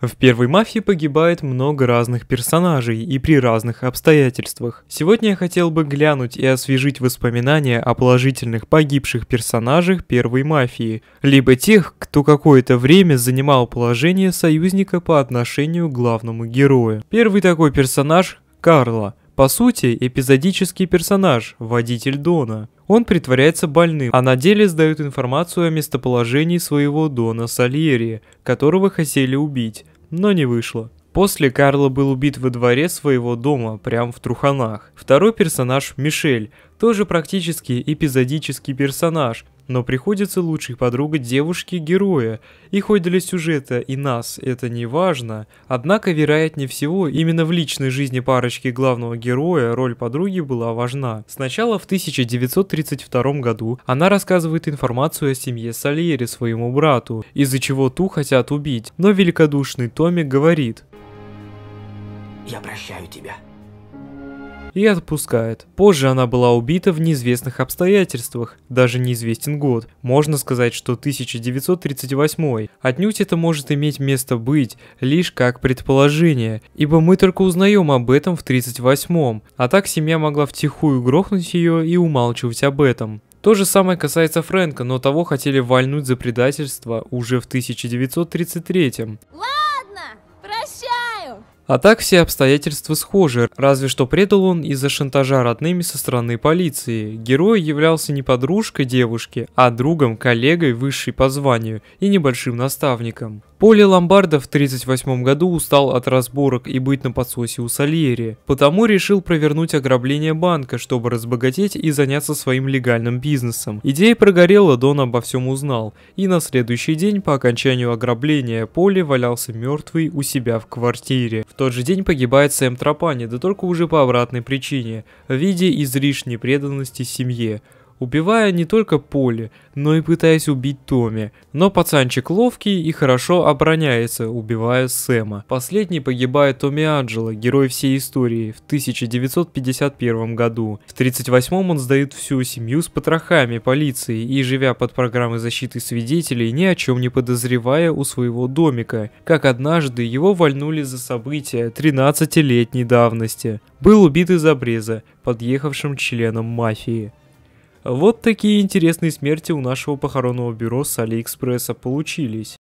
В первой мафии погибает много разных персонажей и при разных обстоятельствах. Сегодня я хотел бы глянуть и освежить воспоминания о положительных погибших персонажах первой мафии, либо тех, кто какое-то время занимал положение союзника по отношению к главному герою. Первый такой персонаж – Карла. По сути, эпизодический персонаж, водитель Дона. Он притворяется больным, а на деле сдает информацию о местоположении своего Дона Сальери, которого хотели убить но не вышло. После Карло был убит во дворе своего дома, прямо в Труханах. Второй персонаж – Мишель, тоже практически эпизодический персонаж, но приходится лучшей подругой девушки-героя, и хоть для сюжета и нас это не важно, однако, вероятнее всего, именно в личной жизни парочки главного героя роль подруги была важна. Сначала в 1932 году она рассказывает информацию о семье Сальери своему брату, из-за чего ту хотят убить, но великодушный Томми говорит «Я прощаю тебя» и отпускает. Позже она была убита в неизвестных обстоятельствах, даже неизвестен год. Можно сказать, что 1938. Отнюдь это может иметь место быть, лишь как предположение, ибо мы только узнаем об этом в 38-м, а так семья могла втихую грохнуть ее и умалчивать об этом. То же самое касается Фрэнка, но того хотели вальнуть за предательство уже в 1933. -м. А так все обстоятельства схожи, разве что предал он из-за шантажа родными со стороны полиции. Герой являлся не подружкой девушки, а другом, коллегой высшей по званию и небольшим наставником. Поле Ломбарда в 1938 году устал от разборок и быть на подсосе у Сальери, потому решил провернуть ограбление банка, чтобы разбогатеть и заняться своим легальным бизнесом. Идея прогорела, Дон обо всем узнал, и на следующий день по окончанию ограбления Поле валялся мертвый у себя в квартире. В тот же день погибает Сэм Тропани, да только уже по обратной причине, в виде излишней преданности семье убивая не только Поли, но и пытаясь убить Томми. Но пацанчик ловкий и хорошо обороняется, убивая Сэма. Последний погибает Томми Анджело, герой всей истории, в 1951 году. В 1938 он сдает всю семью с потрохами полиции и, живя под программой защиты свидетелей, ни о чем не подозревая у своего домика, как однажды его вольнули за события 13-летней давности. Был убит из обреза подъехавшим членом мафии. Вот такие интересные смерти у нашего похоронного бюро с Алиэкспресса получились.